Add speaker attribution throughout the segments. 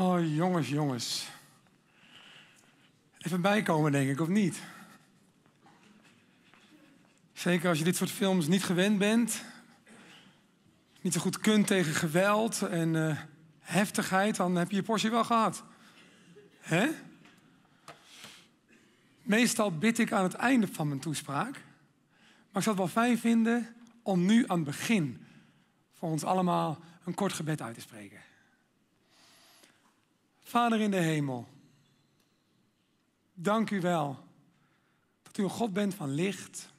Speaker 1: Oh, jongens, jongens. Even bijkomen, denk ik, of niet? Zeker als je dit soort films niet gewend bent. Niet zo goed kunt tegen geweld en eh, heftigheid, dan heb je je portie wel gehad. Hè? Meestal bid ik aan het einde van mijn toespraak. Maar ik zou het wel fijn vinden om nu aan het begin voor ons allemaal een kort gebed uit te spreken. Vader in de hemel, dank u wel dat u een God bent van licht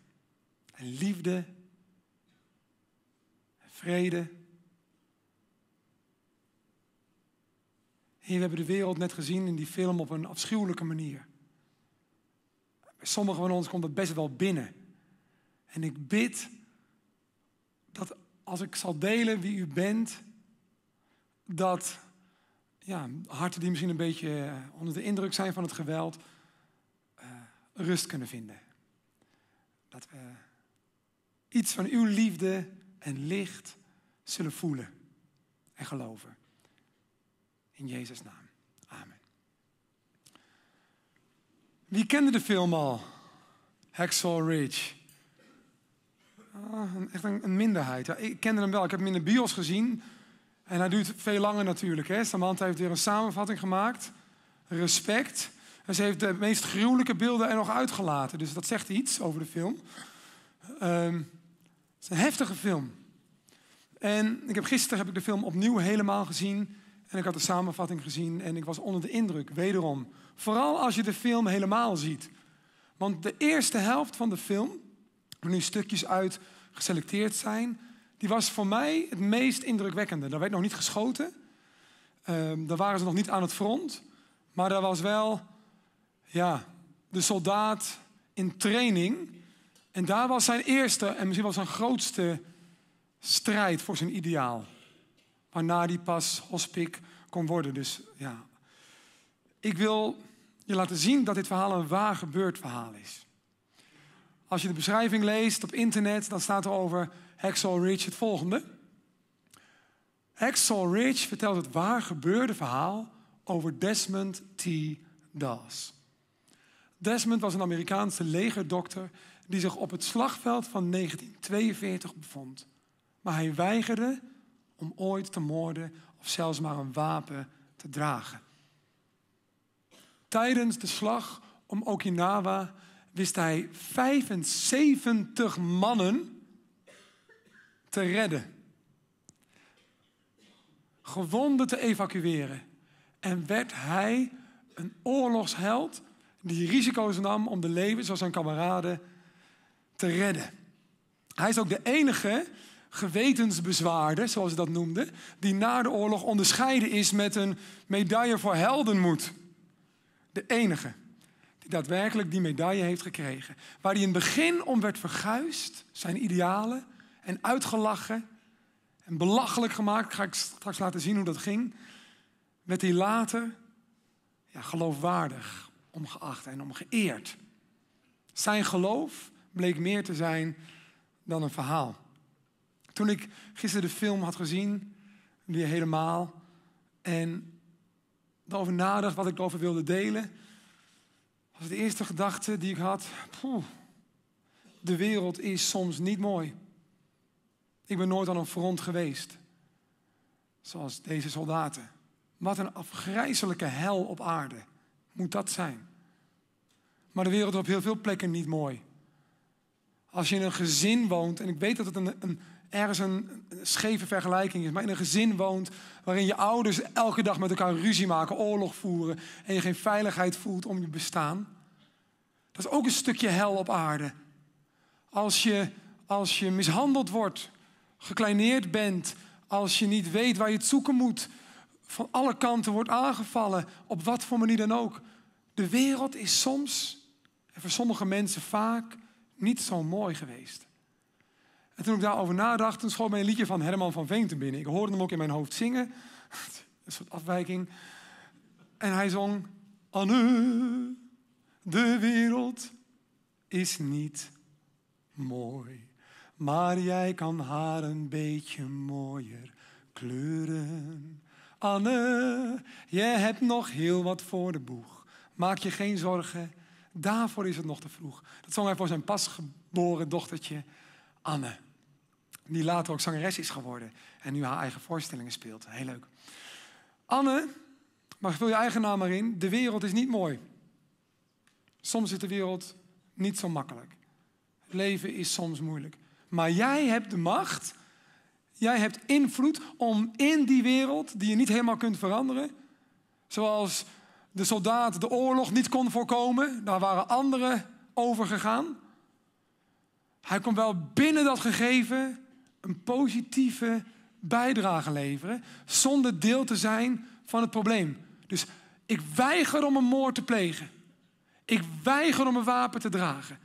Speaker 1: en liefde en vrede. Heer, we hebben de wereld net gezien in die film op een afschuwelijke manier. Bij sommigen van ons komt dat best wel binnen. En ik bid dat als ik zal delen wie u bent, dat ja, harten die misschien een beetje eh, onder de indruk zijn van het geweld, uh, rust kunnen vinden. Dat we iets van uw liefde en licht zullen voelen en geloven. In Jezus' naam. Amen. Wie kende de film al? Hacksaw Ridge. Oh, echt een, een minderheid. Ja, ik kende hem wel. Ik heb hem in de bios gezien. En hij duurt veel langer natuurlijk. Hè? Samantha heeft weer een samenvatting gemaakt. Respect. En ze heeft de meest gruwelijke beelden er nog uitgelaten. Dus dat zegt iets over de film. Ehm, het is een heftige film. En ik heb, gisteren heb ik de film opnieuw helemaal gezien. En ik had de samenvatting gezien en ik was onder de indruk, wederom. Vooral als je de film helemaal ziet. Want de eerste helft van de film, waar nu stukjes uit geselecteerd zijn, die was voor mij het meest indrukwekkende. Daar werd nog niet geschoten. Ehm, daar waren ze nog niet aan het front. Maar daar was wel ja, de soldaat in training. En daar was zijn eerste en misschien wel zijn grootste strijd voor zijn ideaal. Waarna die pas hospik kon worden. Dus ja, ik wil je laten zien dat dit verhaal een waar gebeurd verhaal is. Als je de beschrijving leest op internet, dan staat er over Hacksaw Ridge het volgende. Hacksaw Ridge vertelt het waar gebeurde verhaal over Desmond T. Das. Desmond was een Amerikaanse legerdokter die zich op het slagveld van 1942 bevond. Maar hij weigerde om ooit te moorden of zelfs maar een wapen te dragen. Tijdens de slag om Okinawa wist hij 75 mannen te redden, gewonden te evacueren. En werd hij een oorlogsheld die risico's nam om de levens van zijn kameraden te redden. Hij is ook de enige gewetensbezwaarde, zoals ze dat noemde, die na de oorlog onderscheiden is met een medaille voor heldenmoed. De enige die daadwerkelijk die medaille heeft gekregen. Waar hij in het begin om werd verguisd, zijn idealen, en uitgelachen en belachelijk gemaakt. Ga ik straks laten zien hoe dat ging. Werd hij later ja, geloofwaardig omgeacht en omgeëerd. Zijn geloof bleek meer te zijn dan een verhaal. Toen ik gisteren de film had gezien, weer helemaal, en erover nadacht wat ik over wilde delen, was de eerste gedachte die ik had: de wereld is soms niet mooi. Ik ben nooit aan een front geweest. Zoals deze soldaten. Wat een afgrijzelijke hel op aarde moet dat zijn. Maar de wereld is op heel veel plekken niet mooi. Als je in een gezin woont, en ik weet dat het een, een ergens een, een scheve vergelijking is, maar in een gezin woont waarin je ouders elke dag met elkaar ruzie maken, oorlog voeren en je geen veiligheid voelt om je bestaan. Dat is ook een stukje hel op aarde. Als je, als je mishandeld wordt, gekleineerd bent, als je niet weet waar je het zoeken moet, van alle kanten wordt aangevallen, op wat voor manier dan ook. De wereld is soms, en voor sommige mensen vaak, niet zo mooi geweest. En toen ik daarover nadacht, toen schoot mij een liedje van Herman van Veen te binnen. Ik hoorde hem ook in mijn hoofd zingen, een soort afwijking. En hij zong, Anne, de wereld is niet mooi. Maar jij kan haar een beetje mooier kleuren. Anne, jij hebt nog heel wat voor de boeg. Maak je geen zorgen, daarvoor is het nog te vroeg. Dat zong hij voor zijn pasgeboren dochtertje Anne. Die later ook zangeres is geworden en nu haar eigen voorstellingen speelt. Heel leuk. Anne, maar vul je eigen naam maar in. De wereld is niet mooi. Soms is de wereld niet zo makkelijk. Het leven is soms moeilijk. Maar jij hebt de macht, jij hebt invloed om in die wereld, die je niet helemaal kunt veranderen, zoals de soldaat de oorlog niet kon voorkomen, daar waren anderen over gegaan. Hij kon wel binnen dat gegeven een positieve bijdrage leveren, zonder deel te zijn van het probleem. Dus ik weiger om een moord te plegen. Ik weiger om een wapen te dragen.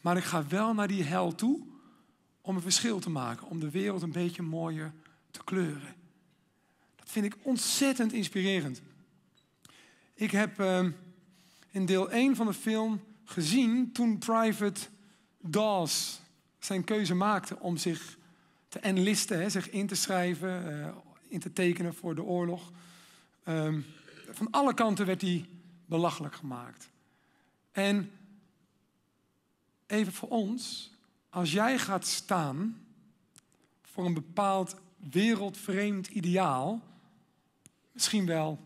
Speaker 1: Maar ik ga wel naar die hel toe om een verschil te maken, om de wereld een beetje mooier te kleuren. Dat vind ik ontzettend inspirerend. Ik heb uh, in deel 1 van de film gezien toen Private Dawes zijn keuze maakte om zich te enlisten, hè, zich in te schrijven, eh, in te tekenen voor de oorlog. Ehm, van alle kanten werd hij belachelijk gemaakt. En even voor ons, als jij gaat staan voor een bepaald wereldvreemd ideaal, misschien wel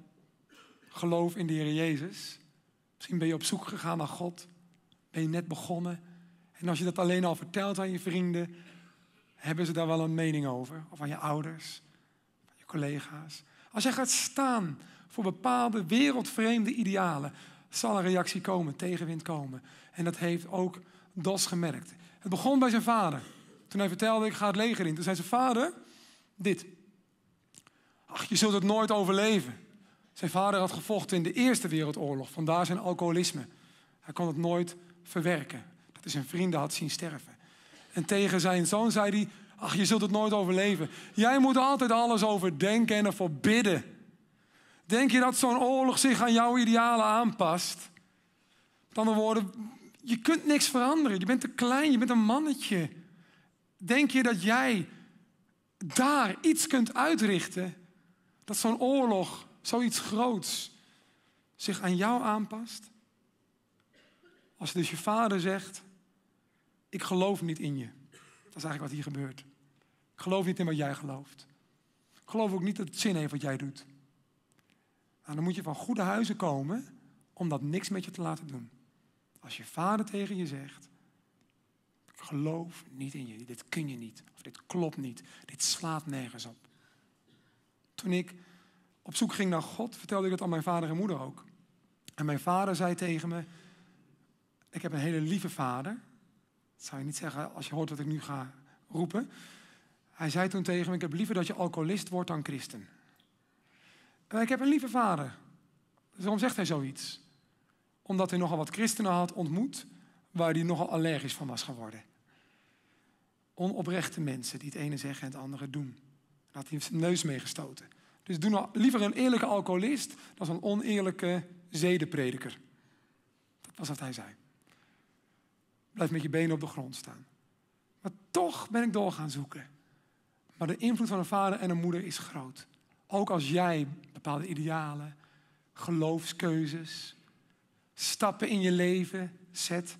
Speaker 1: geloof in de Heer Jezus, misschien ben je op zoek gegaan naar God, ben je net begonnen. En als je dat alleen al vertelt aan je vrienden, hebben ze daar wel een mening over. Of aan je ouders, aan je collega's. Als jij gaat staan voor bepaalde wereldvreemde idealen, zal een reactie komen, tegenwind komen. En dat heeft ook DOS gemerkt. Het begon bij zijn vader. Toen hij vertelde, ik ga het leger in. Toen zei zijn vader, dit. Ach, je zult het nooit overleven. Zijn vader had gevochten in de Eerste Wereldoorlog. Vandaar zijn alcoholisme. Hij kon het nooit verwerken. Dat hij zijn vrienden had zien sterven. En tegen zijn zoon zei hij, ach, je zult het nooit overleven. Jij moet altijd alles overdenken en ervoor bidden. Denk je dat zo'n oorlog zich aan jouw idealen aanpast? Met andere woorden, je kunt niks veranderen. Je bent te klein, je bent een mannetje. Denk je dat jij daar iets kunt uitrichten? Dat zo'n oorlog, zoiets groots, zich aan jou aanpast? Als dus je vader zegt: Ik geloof niet in je. Dat is eigenlijk wat hier gebeurt. Ik geloof niet in wat jij gelooft. Ik geloof ook niet dat het zin heeft wat jij doet. Nou, dan moet je van goede huizen komen om dat niks met je te laten doen. Als je vader tegen je zegt, ik geloof niet in je, dit kun je niet, of dit klopt niet, dit slaat nergens op. Toen ik op zoek ging naar God, vertelde ik dat aan mijn vader en moeder ook. En mijn vader zei tegen me, ik heb een hele lieve vader. Dat zou je niet zeggen als je hoort wat ik nu ga roepen. Hij zei toen tegen me, ik heb liever dat je alcoholist wordt dan christen. En eh, ik heb een lieve vader. Dus waarom zegt hij zoiets? omdat hij nogal wat christenen had ontmoet waar hij nogal allergisch van was geworden. Onoprechte mensen die het ene zeggen en het andere doen. Daar had hij zijn neus mee gestoten. Dus doe nou liever een eerlijke alcoholist dan een oneerlijke zedenprediker. Dat was wat hij zei. Blijf met je benen op de grond staan. Maar toch ben ik door gaan zoeken. Maar de invloed van een vader en een moeder is groot. Ook als jij bepaalde idealen, geloofskeuzes, stappen in je leven zet.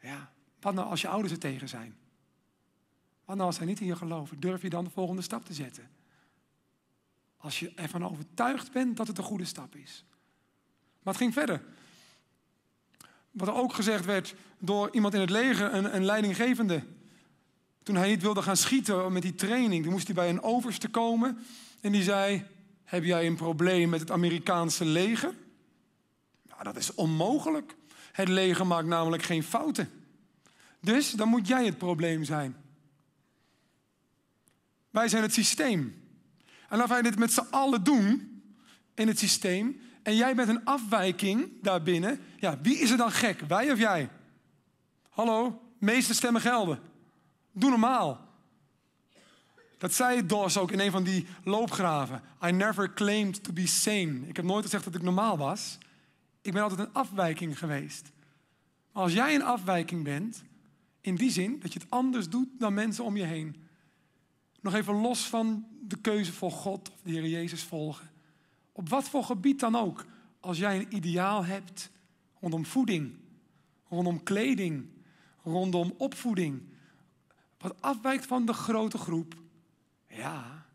Speaker 1: Ja, wat nou als je ouders er tegen zijn? Wat nou als zij niet in je geloven? Durf je dan de volgende stap te zetten? Als je ervan overtuigd bent dat het een goede stap is. Maar het ging verder. Wat er ook gezegd werd door iemand in het leger, een, een leidinggevende. Toen hij niet wilde gaan schieten met die training, toen moest hij bij een overste komen. En die zei: Heb jij een probleem met het Amerikaanse leger? Maar dat is onmogelijk. Het leger maakt namelijk geen fouten. Dus dan moet jij het probleem zijn. Wij zijn het systeem. En als wij dit met z'n allen doen in het systeem. En jij bent een afwijking daarbinnen. Ja, wie is er dan gek? Wij of jij? Hallo, meeste stemmen gelden. Doe normaal. Dat zei dos ook in een van die loopgraven. I never claimed to be sane. Ik heb nooit gezegd dat ik normaal was. Ik ben altijd een afwijking geweest. Maar als jij een afwijking bent, in die zin dat je het anders doet dan mensen om je heen. Nog even los van de keuze voor God of de Heer Jezus volgen. Op wat voor gebied dan ook. Als jij een ideaal hebt rondom voeding, rondom kleding, rondom opvoeding. Wat afwijkt van de grote groep. Ja,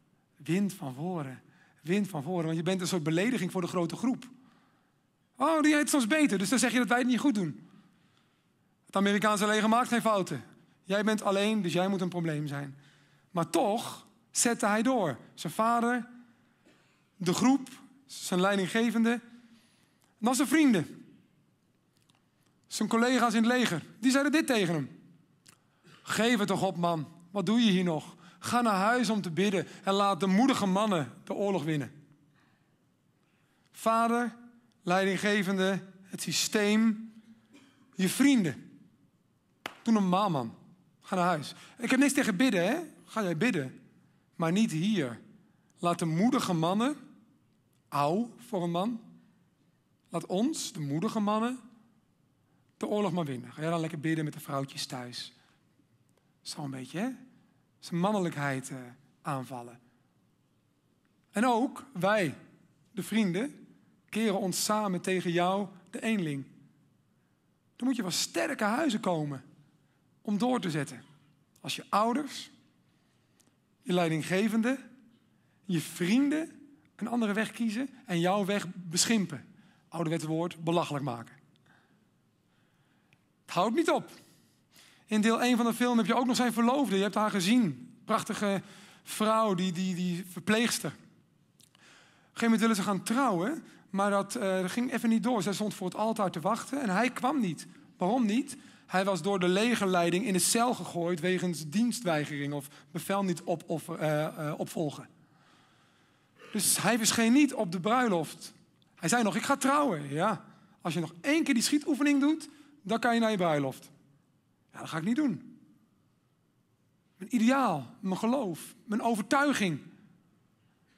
Speaker 1: wind van voren. Wind van voren. Want je bent een soort belediging voor de grote groep. Oh, die heet soms beter, dus dan zeg je dat wij het niet goed doen. Het Amerikaanse leger maakt geen fouten. Jij bent alleen, dus jij moet een probleem zijn. Maar toch zette hij door. Zijn vader, de groep, zijn leidinggevende. En zijn vrienden. Zijn collega's in het leger. Die zeiden dit tegen hem. Geef het toch op, man. Wat doe je hier nog? Ga naar huis om te bidden en laat de moedige mannen de oorlog winnen. Vader, leidinggevende, het systeem, je vrienden. Doe normaal, man. Ga naar huis. Ik heb niks tegen bidden, hè? Ga jij bidden. Maar niet hier. Laat de moedige mannen, auw voor een man, laat ons, de moedige mannen, de oorlog maar winnen. Ga jij dan lekker bidden met de vrouwtjes thuis. Zo een beetje, hè? Zijn mannelijkheid eh, aanvallen. En ook wij, de vrienden, keren ons samen tegen jou, de eenling. Dan moet je van sterke huizen komen om door te zetten. Als je ouders, je leidinggevende, je vrienden een andere weg kiezen en jouw weg beschimpen. Ouderwetse woord, belachelijk maken. Het houdt niet op. In deel 1 van de film heb je ook nog zijn verloofde. Je hebt haar gezien. Prachtige vrouw, die, die, die verpleegster. Op een gegeven moment willen ze gaan trouwen. Maar eh, dat, ging even niet door. Zij stond voor het altaar te wachten en hij kwam niet. Waarom niet? Hij was door de legerleiding in de cel gegooid wegens dienstweigering of bevel niet op, of, eh, eh, opvolgen. Dus hij verscheen niet op de bruiloft. Hij zei nog, ik ga trouwen. Ja, als je nog één keer die schietoefening doet, dan kan je naar je bruiloft. Ja, dat ga ik niet doen. Mijn ideaal, mijn geloof, mijn overtuiging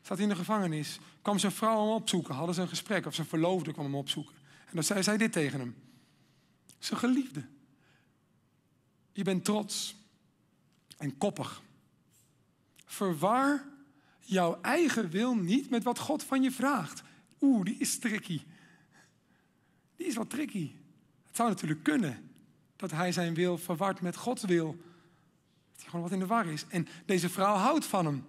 Speaker 1: staat in de gevangenis kwam zijn vrouw hem opzoeken, hadden ze een gesprek, of zijn verloofde kwam hem opzoeken. En dan zei zij dit tegen hem. Zijn geliefde, je bent trots en koppig. Verwar jouw eigen wil niet met wat God van je vraagt. Oeh, die is tricky. Die is wat tricky. Het zou natuurlijk kunnen dat hij zijn wil verward met Gods wil. Dat hij gewoon wat in de war is. En deze vrouw houdt van hem.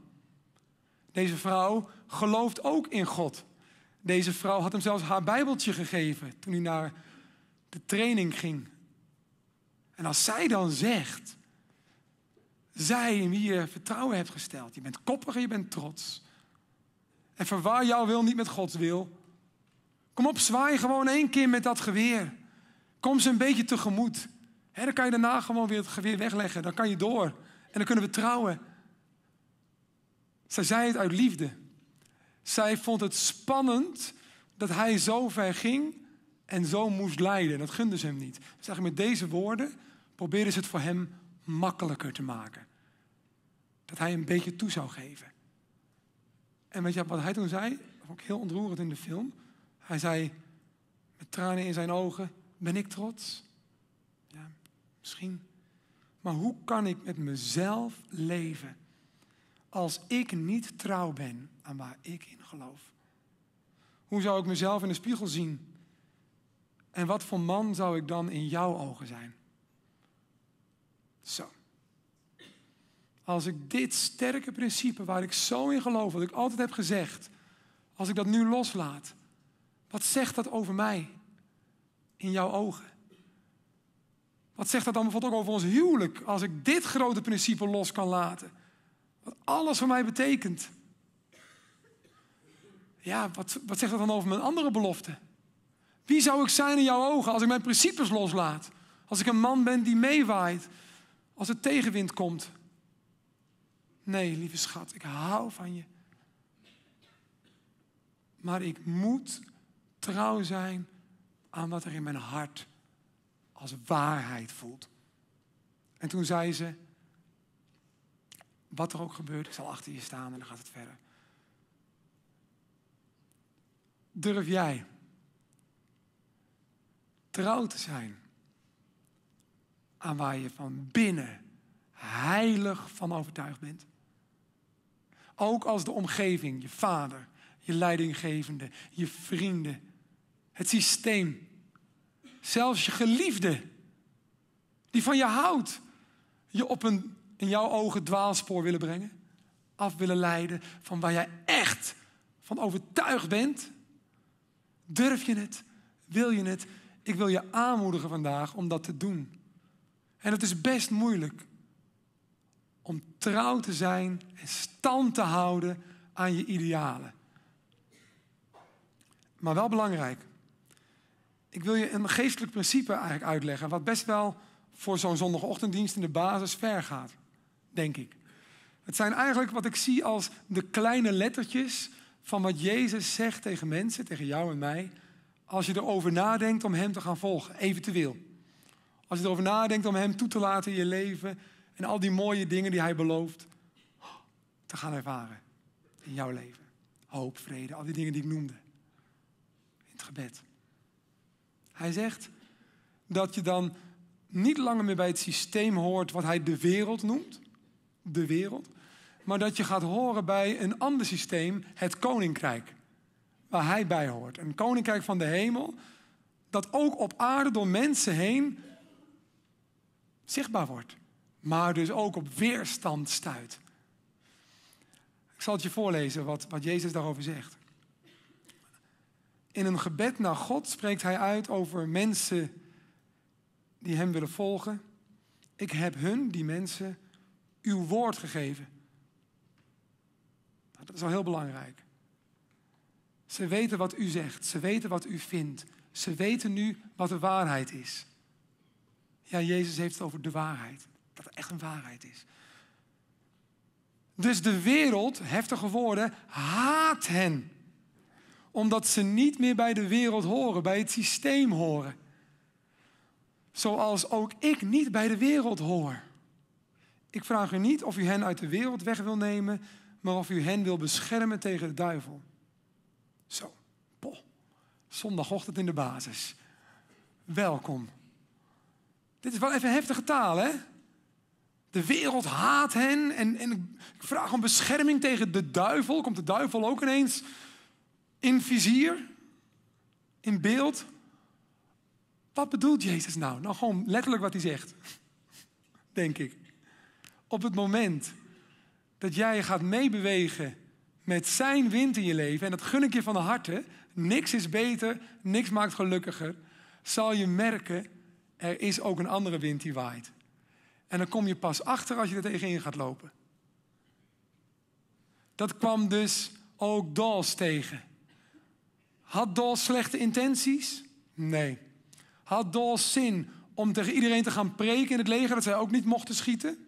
Speaker 1: Deze vrouw gelooft ook in God. Deze vrouw had hem zelfs haar Bijbeltje gegeven toen hij naar de training ging. En als zij dan zegt, zij in wie je vertrouwen hebt gesteld, je bent koppig en je bent trots. En verwaar jouw wil niet met Gods wil. Kom op, zwaai gewoon één keer met dat geweer. Kom ze een beetje tegemoet. He, dan kan je daarna gewoon weer het geweer wegleggen. Dan kan je door. En dan kunnen we trouwen. Zij zei het uit liefde. Zij vond het spannend dat hij zo ver ging en zo moest lijden. Dat gunde ze hem niet. Dus met deze woorden probeerden ze het voor hem makkelijker te maken. Dat hij een beetje toe zou geven. En weet je wat hij toen zei? Ook heel ontroerend in de film. Hij zei met tranen in zijn ogen: Ben ik trots? Ja, misschien. Maar hoe kan ik met mezelf leven als ik niet trouw ben aan waar ik in geloof? Hoe zou ik mezelf in de spiegel zien? En wat voor man zou ik dan in jouw ogen zijn? Zo. Als ik dit sterke principe waar ik zo in geloof, wat ik altijd heb gezegd, als ik dat nu loslaat, wat zegt dat over mij in jouw ogen? Wat zegt dat dan bijvoorbeeld ook over ons huwelijk als ik dit grote principe los kan laten? Wat alles voor mij betekent ja, wat, wat zegt dat dan over mijn andere belofte? Wie zou ik zijn in jouw ogen als ik mijn principes loslaat? Als ik een man ben die meewaait? Als er tegenwind komt? Nee, lieve schat, ik hou van je. Maar ik moet trouw zijn aan wat er in mijn hart als waarheid voelt. En toen zei ze, wat er ook gebeurt, ik zal achter je staan en dan gaat het verder. Durf jij trouw te zijn aan waar je van binnen heilig van overtuigd bent? Ook als de omgeving, je vader, je leidinggevende, je vrienden, het systeem, zelfs je geliefde, die van je houdt, je op een in jouw ogen dwaalspoor willen brengen, af willen leiden van waar jij echt van overtuigd bent Durf je het? Wil je het? Ik wil je aanmoedigen vandaag om dat te doen. En het is best moeilijk om trouw te zijn en stand te houden aan je idealen. Maar wel belangrijk. Ik wil je een geestelijk principe eigenlijk uitleggen, wat best wel voor zo'n zondagochtenddienst in de basis ver gaat, denk ik. Het zijn eigenlijk wat ik zie als de kleine lettertjes van wat Jezus zegt tegen mensen, tegen jou en mij, als je erover nadenkt om Hem te gaan volgen, eventueel. Als je erover nadenkt om Hem toe te laten in je leven en al die mooie dingen die Hij belooft, te gaan ervaren in jouw leven. Hoop, vrede, al die dingen die ik noemde. In het gebed. Hij zegt dat je dan niet langer meer bij het systeem hoort wat hij de wereld noemt. De wereld maar dat je gaat horen bij een ander systeem, het koninkrijk. Waar hij bij hoort. Een koninkrijk van de hemel, dat ook op aarde door mensen heen zichtbaar wordt. Maar dus ook op weerstand stuit. Ik zal het je voorlezen wat, wat Jezus daarover zegt. In een gebed naar God spreekt hij uit over mensen die hem willen volgen. Ik heb hun, die mensen, uw woord gegeven dat is al heel belangrijk. Ze weten wat u zegt. Ze weten wat u vindt. Ze weten nu wat de waarheid is. Ja, Jezus heeft het over de waarheid. Dat het echt een waarheid is. Dus de wereld, heftige woorden, haat hen. Omdat ze niet meer bij de wereld horen, bij het systeem horen. Zoals ook ik niet bij de wereld hoor. Ik vraag u niet of u hen uit de wereld weg wil nemen, maar of u hen wil beschermen tegen de duivel. Zo, poh. Zondagochtend in de basis. Welkom. Dit is wel even heftige taal, hè? De wereld haat hen en, en ik vraag om bescherming tegen de duivel. Komt de duivel ook ineens in vizier, in beeld? Wat bedoelt Jezus nou? Nou, gewoon letterlijk wat hij zegt, denk ik. Op het moment dat jij gaat meebewegen met zijn wind in je leven. En dat gun ik je van de harte. Niks is beter, niks maakt gelukkiger. Zal je merken, er is ook een andere wind die waait. En dan kom je pas achter als je er tegenin gaat lopen. Dat kwam dus ook Dals tegen. Had Dals slechte intenties? Nee. Had Dals zin om tegen iedereen te gaan preken in het leger dat zij ook niet mochten schieten?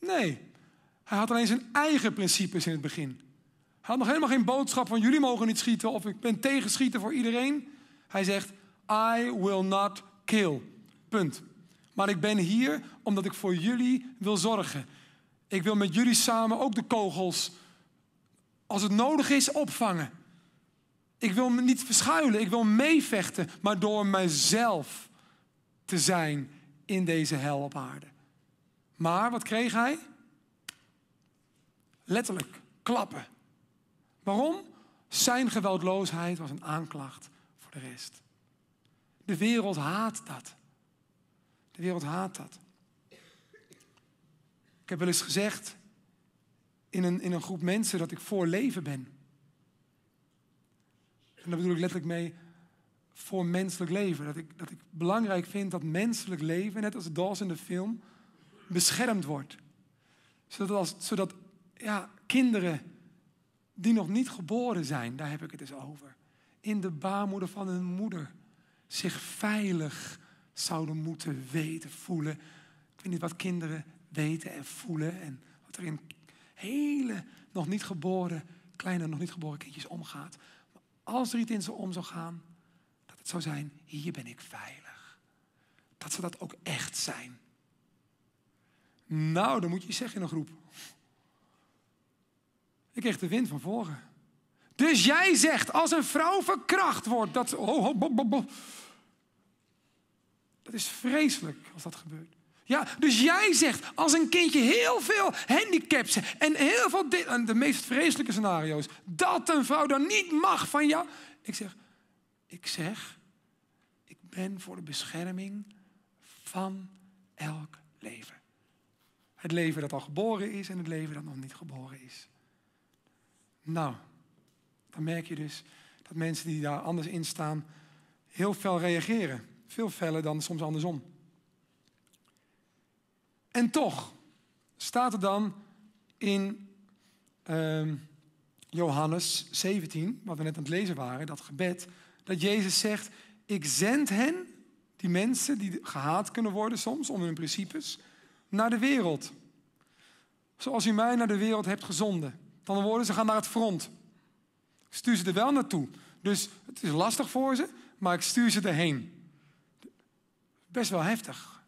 Speaker 1: Nee. Hij had alleen zijn eigen principes in het begin. Hij had nog helemaal geen boodschap van jullie mogen niet schieten of ik ben tegen schieten voor iedereen. Hij zegt, I will not kill. Punt. Maar ik ben hier omdat ik voor jullie wil zorgen. Ik wil met jullie samen ook de kogels, als het nodig is, opvangen. Ik wil me niet verschuilen, ik wil meevechten, maar door mezelf te zijn in deze hel op aarde. Maar wat kreeg hij? Letterlijk, klappen. Waarom? Zijn geweldloosheid was een aanklacht voor de rest. De wereld haat dat. De wereld haat dat. Ik heb wel eens gezegd in een, in een groep mensen dat ik voor leven ben. En daar bedoel ik letterlijk mee voor menselijk leven. Dat ik, dat ik belangrijk vind dat menselijk leven, net als dansen in de film, beschermd wordt. Zodat, als, zodat ja, kinderen die nog niet geboren zijn, daar heb ik het eens dus over. In de baarmoeder van hun moeder zich veilig zouden moeten weten, voelen. Ik weet niet wat kinderen weten en voelen en wat er in hele nog niet geboren, kleine nog niet geboren kindjes omgaat. Maar als er iets in ze om zou gaan, dat het zou zijn, hier ben ik veilig. Dat ze dat ook echt zijn. Nou, dan moet je zeggen in een groep. Ik kreeg de wind van voren. Dus jij zegt, als een vrouw verkracht wordt, dat ze... Oh, oh Dat is vreselijk als dat gebeurt. Ja, dus jij zegt, als een kindje heel veel handicaps en heel veel dingen, de meest vreselijke scenario's, dat een vrouw dan niet mag van jou. Ik zeg, ik zeg, ik ben voor de bescherming van elk leven. Het leven dat al geboren is en het leven dat nog niet geboren is. Nou, dan merk je dus dat mensen die daar anders in staan heel fel reageren. Veel feller dan soms andersom. En toch staat er dan in ehm, Johannes 17, wat we net aan het lezen waren, dat gebed, dat Jezus zegt, ik zend hen, die mensen die gehaat kunnen worden soms om hun principes, naar de wereld. Zoals u mij naar de wereld hebt gezonden. Van de woorden, ze gaan naar het front. stuur ze er wel naartoe. Dus het is lastig voor ze, maar ik stuur ze erheen. Best wel heftig.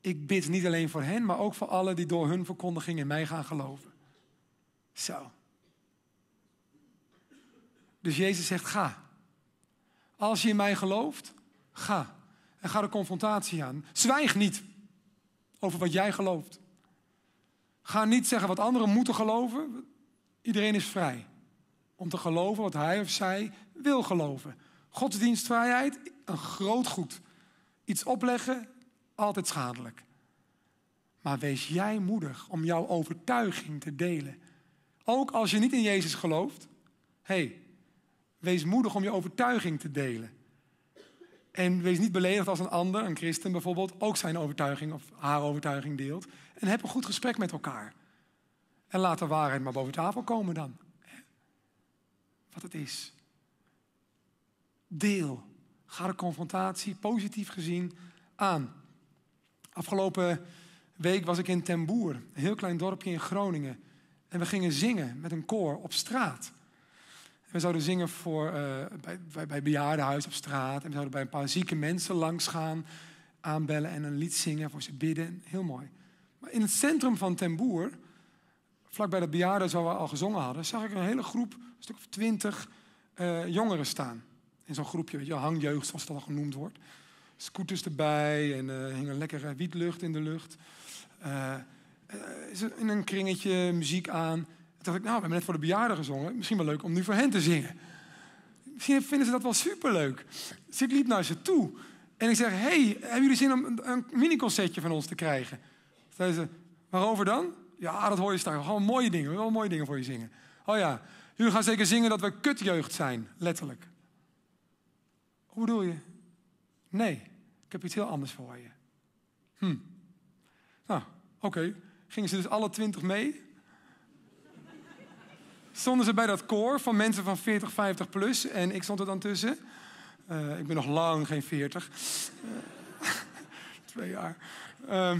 Speaker 1: Ik bid niet alleen voor hen, maar ook voor allen die door hun verkondiging in mij gaan geloven. Zo. Dus Jezus zegt: ga. Als je in mij gelooft, ga. En ga de confrontatie aan. Zwijg niet over wat jij gelooft. Ga niet zeggen wat anderen moeten geloven. Iedereen is vrij om te geloven wat hij of zij wil geloven. Godsdienstvrijheid, een groot goed. Iets opleggen, altijd schadelijk. Maar wees jij moedig om jouw overtuiging te delen. Ook als je niet in Jezus gelooft. hey, wees moedig om je overtuiging te delen. En wees niet beledigd als een ander, een christen bijvoorbeeld, ook zijn overtuiging of haar overtuiging deelt. En heb een goed gesprek met elkaar. En laat de waarheid maar boven tafel komen dan. Wat het is. Deel. Ga de confrontatie positief gezien aan. Afgelopen week was ik in Temboer, een heel klein dorpje in Groningen. En we gingen zingen met een koor op straat. We zouden zingen voor, eh, bij, bij, bij bejaardenhuis op straat. En we zouden bij een paar zieke mensen langs gaan, aanbellen en een lied zingen, voor ze bidden. Heel mooi. Maar in het centrum van Temboer, vlakbij dat bejaarden waar we al gezongen hadden, zag ik een hele groep, een stuk of twintig eh, jongeren staan. In zo'n groepje, weet je, hangjeugd, zoals dat al genoemd wordt. Scooters erbij en uh, eh, hing een lekkere wietlucht in de lucht. in een kringetje muziek aan dacht ik, nou, we hebben net voor de bejaarden gezongen. Misschien wel leuk om nu voor hen te zingen. Misschien vinden ze dat wel superleuk. Dus ik liep naar ze toe. En ik zeg, hey, hebben jullie zin om een, een miniconcertje van ons te krijgen? Zeiden ze, waarover dan? Ja, dat hoor je straks. Gewoon mooie dingen. we willen mooie dingen voor je zingen. Oh ja, jullie gaan zeker zingen dat we kutjeugd zijn. Letterlijk. Hoe bedoel je? Nee, ik heb iets heel anders voor je. Hm. Nou, oké. Gingen ze dus alle twintig mee? stonden ze bij dat koor van mensen van 40, 50 plus. En ik stond er dan tussen. Eh, ik ben nog lang geen 40. Eh, twee jaar. Ehm,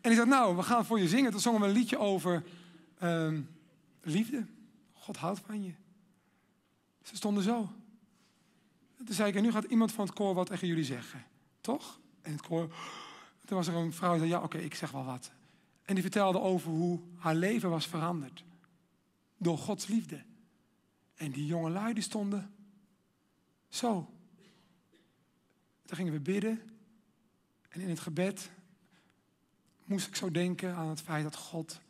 Speaker 1: en ik dacht: nou, we gaan voor je zingen. Toen zongen we een liedje over ehm, liefde. God houdt van je. Ze stonden zo. Toen zei ik, en nu gaat iemand van het koor wat tegen jullie zeggen. Toch? En het koor... Toen was er een vrouw die zei, ja, oké, ik zeg wel wat. En die vertelde over hoe haar leven was veranderd door Gods liefde. En die jonge lui stonden zo. Dan gingen we bidden. En in het gebed moest ik zo denken aan het feit dat God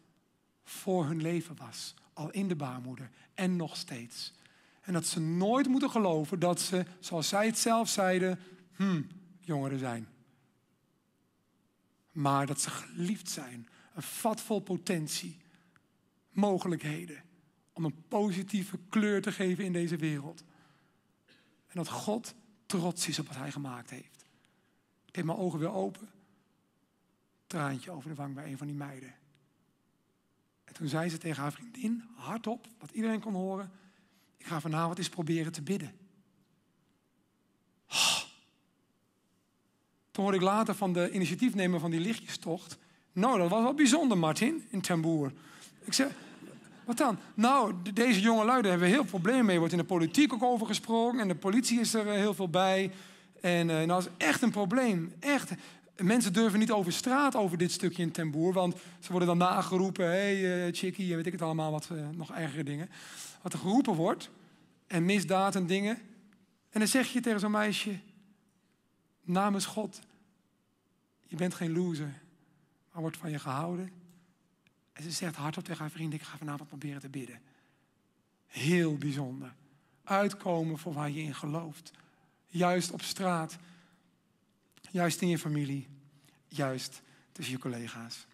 Speaker 1: voor hun leven was. Al in de baarmoeder en nog steeds. En dat ze nooit moeten geloven dat ze, zoals zij het zelf zeiden, hmm, jongeren zijn. Maar dat ze geliefd zijn, een vat vol potentie, mogelijkheden om een positieve kleur te geven in deze wereld. En dat God trots is op wat hij gemaakt heeft. Ik deed mijn ogen weer open. Traantje over de wang bij een van die meiden. En toen zei ze tegen haar vriendin, hardop, wat iedereen kon horen: Ik ga vanavond eens proberen te bidden. Toen hoorde ik later van de initiatiefnemer van die lichtjestocht. Nou, dat was wel bijzonder, Martin, in Tamboer. Ik zei, wat dan? Nou, deze jonge luiden hebben we heel veel problemen mee. Er wordt in de politiek ook over gesproken en de politie is er eh, heel veel bij. En eh, nou, dat is echt een probleem. Echt. Mensen durven niet over straat over dit stukje in Temboer, want ze worden dan nageroepen. hey, uh, chickie, weet ik het allemaal, wat eh, nog ergere dingen. Wat er geroepen wordt, en misdaad en dingen. En dan zeg je tegen zo'n meisje, namens God, je bent geen loser, maar wordt van je gehouden. En ze zegt hardop tegen haar vriend, ik ga vanavond proberen te bidden. Heel bijzonder. Uitkomen voor waar je in gelooft. Juist op straat. Juist in je familie. Juist tussen je collega's.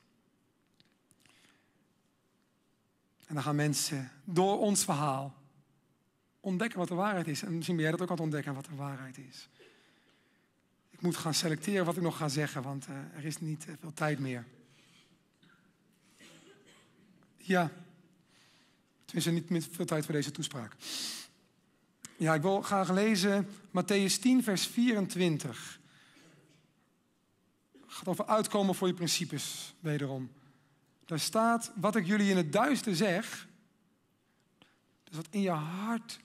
Speaker 1: En dan gaan mensen door ons verhaal ontdekken wat de waarheid is. En misschien ben jij dat ook aan het ontdekken wat de waarheid is. Ik moet gaan selecteren wat ik nog ga zeggen, want eh, er is niet eh, veel tijd meer. Ja. Tenminste, niet veel tijd voor deze toespraak. Ja, ik wil graag lezen Matthäus 10, vers 24. Het gaat over uitkomen voor je principes, wederom. Daar staat, wat ik jullie in het duister zeg, dus wat in je hart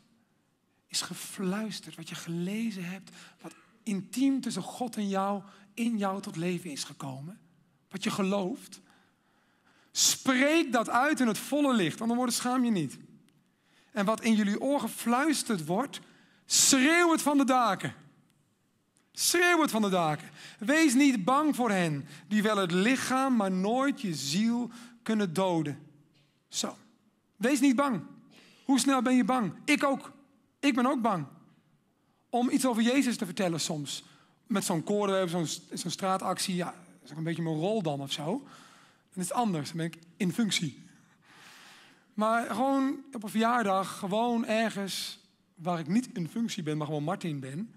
Speaker 1: is gefluisterd, wat je gelezen hebt, wat intiem tussen God en jou in jou tot leven is gekomen, wat je gelooft, Spreek dat uit in het volle licht, andere woorden schaam je niet. En wat in jullie oren gefluisterd wordt, schreeuw het van de daken. Schreeuw het van de daken. Wees niet bang voor hen die wel het lichaam, maar nooit je ziel kunnen doden. Zo. Wees niet bang. Hoe snel ben je bang? Ik ook. Ik ben ook bang. Om iets over Jezus te vertellen soms. Met zo'n koorden, zo'n zo'n straatactie. Ja, dat is ook een beetje mijn rol dan of zo. En is anders. Dan ben ik in functie. Maar gewoon op een verjaardag, gewoon ergens waar ik niet in functie ben, maar gewoon Martin ben,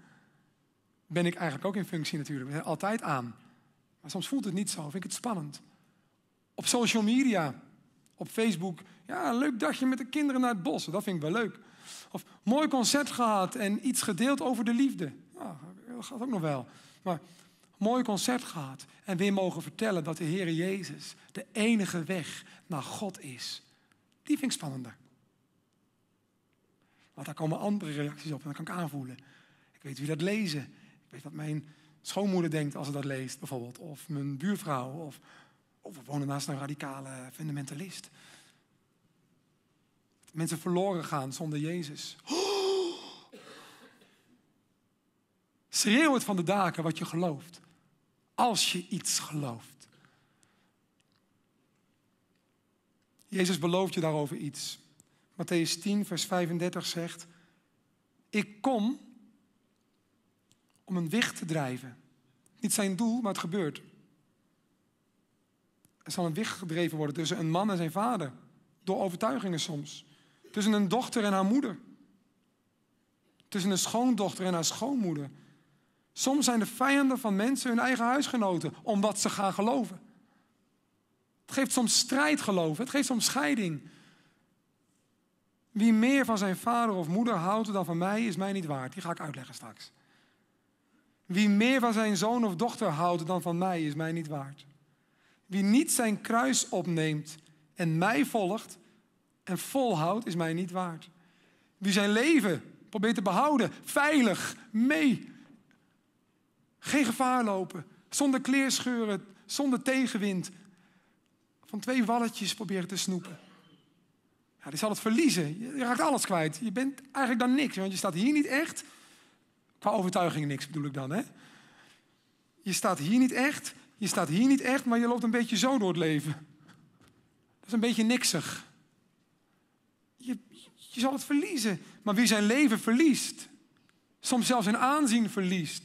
Speaker 1: ben ik eigenlijk ook in functie natuurlijk. We zijn altijd aan. Maar soms voelt het niet zo, vind ik het spannend. Op social media, op Facebook, ja, leuk dagje met de kinderen naar het bos, dat vind ik wel leuk. Of mooi concert gehad en iets gedeeld over de liefde. Ja, dat gaat ook nog wel. Maar mooi concept gehad. En weer mogen vertellen dat de Heer Jezus de enige weg naar God is. Die vind ik spannender. Want daar komen andere reacties op en dat kan ik aanvoelen. Ik weet wie dat lezen. Ik weet wat mijn schoonmoeder denkt als ze dat leest, bijvoorbeeld. Of mijn buurvrouw. Of, of we wonen naast een radicale fundamentalist. mensen verloren gaan zonder Jezus. Schreeuw het van de daken wat je gelooft. Als je iets gelooft. Jezus belooft je daarover iets. Matthäus 10, vers 35 zegt: Ik kom om een wicht te drijven. Niet zijn doel, maar het gebeurt. Er zal een wicht gedreven worden tussen een man en zijn vader. Door overtuigingen soms. Tussen een dochter en haar moeder. Tussen een schoondochter en haar schoonmoeder. Soms zijn de vijanden van mensen hun eigen huisgenoten, omdat ze gaan geloven. Het geeft soms strijd geloven, het geeft soms scheiding. Wie meer van zijn vader of moeder houdt dan van mij, is mij niet waard. Die ga ik uitleggen straks. Wie meer van zijn zoon of dochter houdt dan van mij, is mij niet waard. Wie niet zijn kruis opneemt en mij volgt en volhoudt, is mij niet waard. Wie zijn leven probeert te behouden, veilig, mee geen gevaar lopen. Zonder kleerscheuren. Zonder tegenwind. Van twee walletjes proberen te snoepen. Ja, die zal het verliezen. Je raakt alles kwijt. Je bent eigenlijk dan niks. Want je staat hier niet echt. Qua overtuiging niks bedoel ik dan. Hè? Je staat hier niet echt. Je staat hier niet echt. Maar je loopt een beetje zo door het leven. Dat is een beetje niksig. Je, je zal het verliezen. Maar wie zijn leven verliest, soms zelfs zijn aanzien verliest,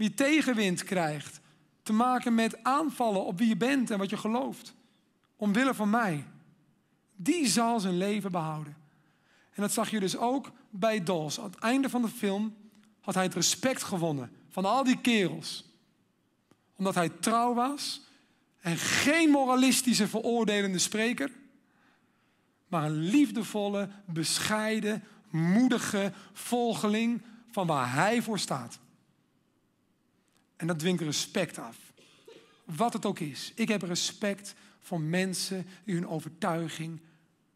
Speaker 1: wie tegenwind krijgt, te maken met aanvallen op wie je bent en wat je gelooft, omwille van mij, die zal zijn leven behouden. En dat zag je dus ook bij Dols. Aan het einde van de film had hij het respect gewonnen van al die kerels. Omdat hij trouw was en geen moralistische veroordelende spreker, maar een liefdevolle, bescheiden, moedige volgeling van waar hij voor staat. En dat dwingt respect af. Wat het ook is. Ik heb respect voor mensen die hun overtuiging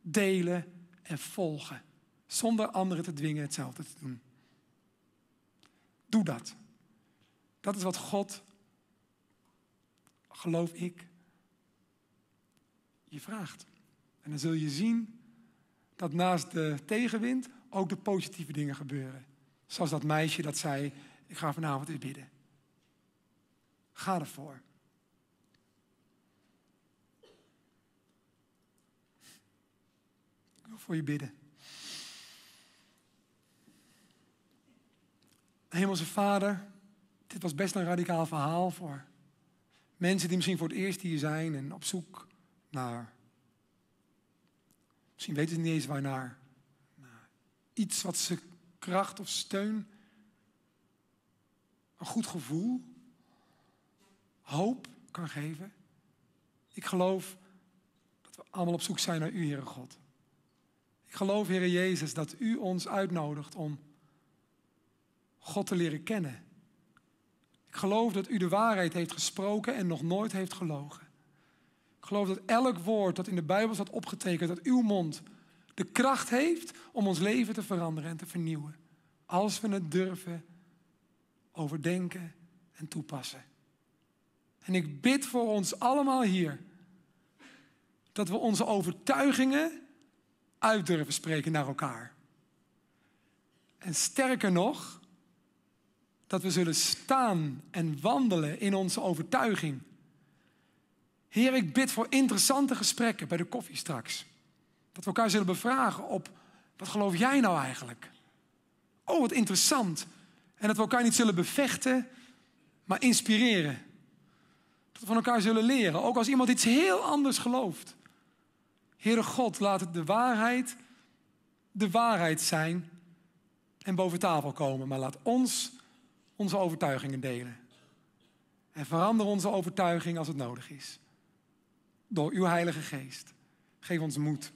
Speaker 1: delen en volgen. Zonder anderen te dwingen hetzelfde te doen. Doe dat. Dat is wat God, geloof ik, je vraagt. En dan zul je zien dat naast de tegenwind ook de positieve dingen gebeuren. Zoals dat meisje dat zei: Ik ga vanavond eens bidden. Ga ervoor. Ik wil voor je bidden. Hemelse Vader, dit was best een radicaal verhaal voor mensen die misschien voor het eerst hier zijn en op zoek naar. Misschien weten ze niet eens waarnaar. Naar iets wat ze kracht of steun, een goed gevoel hoop kan geven. Ik geloof dat we allemaal op zoek zijn naar U, Heere God. Ik geloof, Heere Jezus, dat U ons uitnodigt om God te leren kennen. Ik geloof dat U de waarheid heeft gesproken en nog nooit heeft gelogen. Ik geloof dat elk woord dat in de Bijbel staat opgetekend, dat uw mond de kracht heeft om ons leven te veranderen en te vernieuwen. Als we het durven overdenken en toepassen. En ik bid voor ons allemaal hier dat we onze overtuigingen uit durven spreken naar elkaar. En sterker nog, dat we zullen staan en wandelen in onze overtuiging. Heer, ik bid voor interessante gesprekken bij de koffie straks. Dat we elkaar zullen bevragen op wat geloof jij nou eigenlijk? Oh, wat interessant. En dat we elkaar niet zullen bevechten, maar inspireren van elkaar zullen leren. Ook als iemand iets heel anders gelooft. Heere God, laat de waarheid de waarheid zijn en boven tafel komen. Maar laat ons onze overtuigingen delen. En verander onze overtuiging als het nodig is. Door uw Heilige Geest. Geef ons moed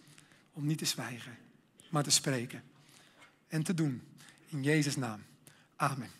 Speaker 1: om niet te zwijgen, maar te spreken en te doen. In Jezus' naam. Amen.